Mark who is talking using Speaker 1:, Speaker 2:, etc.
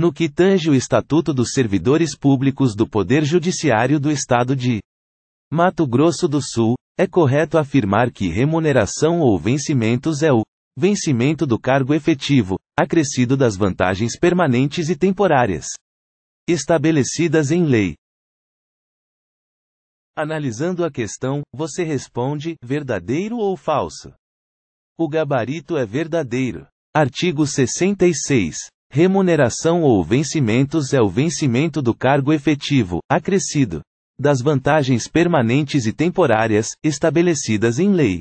Speaker 1: No que tange o Estatuto dos Servidores Públicos do Poder Judiciário do Estado de Mato Grosso do Sul, é correto afirmar que remuneração ou vencimentos é o vencimento do cargo efetivo, acrescido das vantagens permanentes e temporárias estabelecidas em lei. Analisando a questão, você responde: verdadeiro ou falso? O gabarito é verdadeiro. Artigo 66. Remuneração ou vencimentos é o vencimento do cargo efetivo, acrescido das vantagens permanentes e temporárias, estabelecidas em lei.